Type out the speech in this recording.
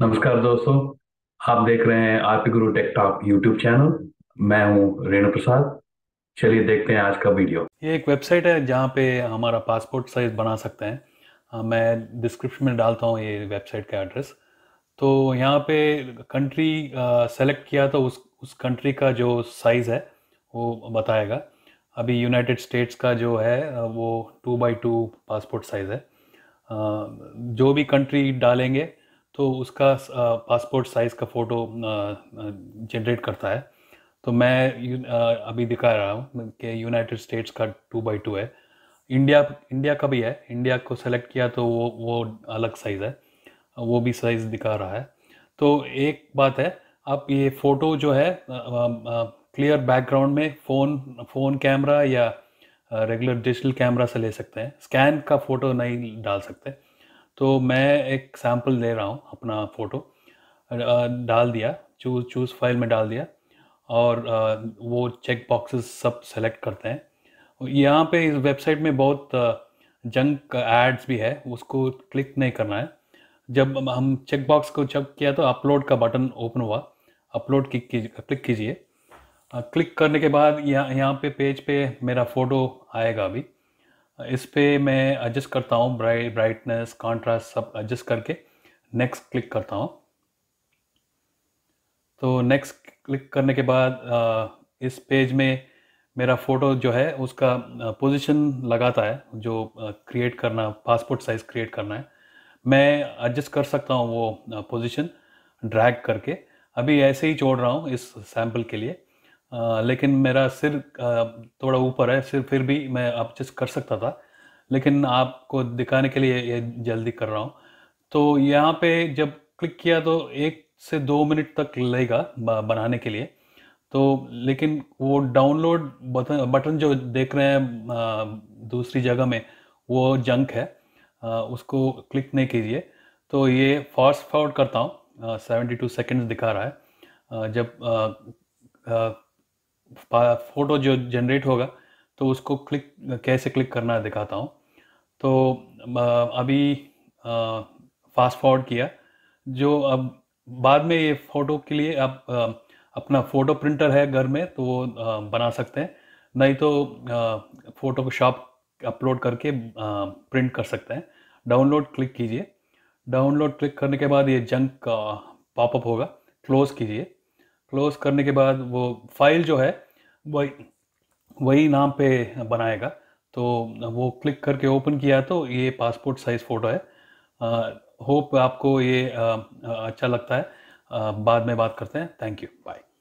नमस्कार दोस्तों आप देख रहे हैं आरपी गुरु टेक टॉक यूट्यूब चैनल मैं हूं रेणु प्रसाद चलिए देखते हैं आज का वीडियो ये एक वेबसाइट है जहां पे हमारा पासपोर्ट साइज बना सकते हैं मैं डिस्क्रिप्शन में डालता हूं ये वेबसाइट का एड्रेस तो यहाँ पे कंट्री सेलेक्ट किया तो उस उस कंट्री का जो साइज़ है वो बताएगा अभी यूनाइटेड स्टेट्स का जो है वो two by two passport size है जो भी कंट्री डालेंगे तो उसका पासपोर्ट साइज़ का फ़ोटो जनरेट करता है तो मैं अभी दिखा रहा हूँ कि यूनाइटेड स्टेट्स का टू बाई टू है इंडिया इंडिया का भी है इंडिया को सेलेक्ट किया तो वो वो अलग साइज़ है वो भी साइज़ दिखा रहा है तो एक बात है आप ये फ़ोटो जो है क्लियर बैकग्राउंड में फ़ोन फ़ोन कैमरा या रेगुलर डिजिटल कैमरा से ले सकते हैं स्कैन का फ़ोटो नहीं डाल सकते तो मैं एक सैम्पल ले रहा हूँ अपना फ़ोटो डाल दिया चूज चूज़ फाइल में डाल दिया और वो चेक बॉक्सेस सब सेलेक्ट करते हैं यहाँ पे इस वेबसाइट में बहुत जंक एड्स भी है उसको क्लिक नहीं करना है जब हम चेक बॉक्स को चेक किया तो अपलोड का बटन ओपन हुआ अपलोड की, की, क्लिक कीजिए क्लिक करने के बाद यहाँ यहाँ पे पेज पे मेरा फ़ोटो आएगा अभी इस पर मैं एडजस्ट करता हूँ ब्राइट ब्राइटनेस कॉन्ट्रास्ट सब एडजस्ट करके नेक्स्ट क्लिक करता हूँ तो नेक्स्ट क्लिक करने के बाद इस पेज में मेरा फ़ोटो जो है उसका पोजीशन लगाता है जो क्रिएट करना पासपोर्ट साइज़ क्रिएट करना है मैं एडजस्ट कर सकता हूँ वो पोजीशन ड्रैग करके अभी ऐसे ही छोड़ रहा हूँ इस सैम्पल के लिए आ, लेकिन मेरा सिर आ, थोड़ा ऊपर है सिर फिर भी मैं एडजस्ट कर सकता था लेकिन आपको दिखाने के लिए ये जल्दी कर रहा हूँ तो यहाँ पे जब क्लिक किया तो एक से दो मिनट तक लेगा बनाने के लिए तो लेकिन वो डाउनलोड बटन बटन जो देख रहे हैं दूसरी जगह में वो जंक है उसको क्लिक नहीं कीजिए तो ये फास्ट फॉरवर्ड करता हूँ सेवेंटी टू सेकेंड्स दिखा रहा है जब फ़ोटो जो जनरेट होगा तो उसको क्लिक कैसे क्लिक करना दिखाता हूँ तो अभी फास्ट फॉरवर्ड किया जो अब बाद में ये फ़ोटो के लिए आप अपना फ़ोटो प्रिंटर है घर में तो वो बना सकते हैं नहीं तो फ़ोटो को शॉप अपलोड करके प्रिंट कर सकते हैं डाउनलोड क्लिक कीजिए डाउनलोड क्लिक करने के बाद ये जंक पॉपअप होगा क्लोज़ कीजिए क्लोज करने के बाद वो फाइल जो है वही वही नाम पे बनाएगा तो वो क्लिक करके ओपन किया तो ये पासपोर्ट साइज़ फ़ोटो है होप आपको ये आ, अच्छा लगता है आ, बाद में बात करते हैं थैंक यू बाय